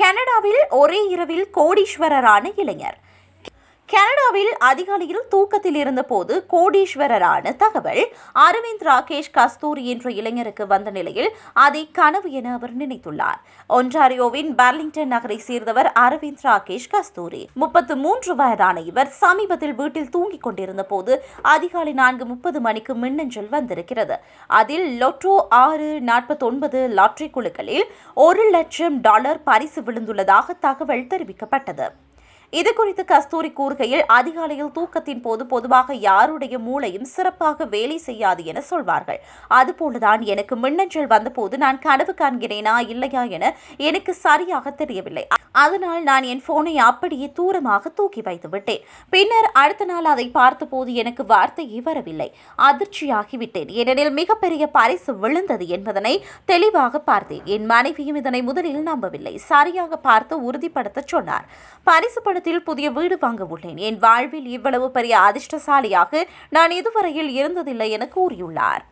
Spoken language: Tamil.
கனடாவில் ஒரே இரவில் கோடீஸ்வரரான இளைஞர் கனடாவில் அதிகாலையில் தூக்கத்தில் இருந்தபோது கோடீஸ்வரரான தகவல் அரவிந்த் ராகேஷ் கஸ்தூரி என்ற இளைஞருக்கு வந்த நிலையில் அதை கனவு என அவர் நினைத்துள்ளார் ஒன்றாரியோவின் பர்லிங்டன் நகரை சேர்ந்தவர் அரவிந்த் ராகேஷ் கஸ்தூரி முப்பத்து மூன்று வயதான இவர் சமீபத்தில் வீட்டில் தூங்கிக் கொண்டிருந்த போது அதிகாலை நான்கு முப்பது மணிக்கு மின்னஞ்சல் வந்திருக்கிறது அதில் லொட்டோ ஆறு நாற்பத்தொன்பது லாட்ரி குழுக்களில் ஒரு லட்சம் டாலர் பரிசு விழுந்துள்ளதாக தகவல் தெரிவிக்கப்பட்டது இது குறித்து கஸ்தூரி கூறுகையில் அதிகாலையில் தூக்கத்தின் போது பொதுவாக யாருடைய மூளையும் சிறப்பாக வேலை செய்யாது என சொல்வார்கள் அதுபோலதான் எனக்கு மின்னஞ்சல் வந்தபோது நான் கனவு காண்கிறேனா இல்லையா என எனக்கு சரியாக தெரியவில்லை அதனால் நான் என் போனை அப்படியே தூரமாக தூக்கி வைத்து விட்டேன் பின்னர் அடுத்த நாள் அதை பார்த்தபோது எனக்கு வார்த்தை வரவில்லை அதிர்ச்சியாகிவிட்டேன் ஏனெனில் மிகப்பெரிய பரிசு விழுந்தது என்பதனை தெளிவாக பார்த்தேன் என் மனைவியும் இதனை முதலில் நம்பவில்லை சரியாக பார்த்து உறுதிப்படுத்த சொன்னார் பரிசு சமீபத்தில் புதிய வீடு வாங்க உள்ளேன் என் வாழ்வில் இவ்வளவு பெரிய அதிர்ஷ்டசாலியாக நான் இதுவரையில் இருந்ததில்லை என கூறியுள்ளார்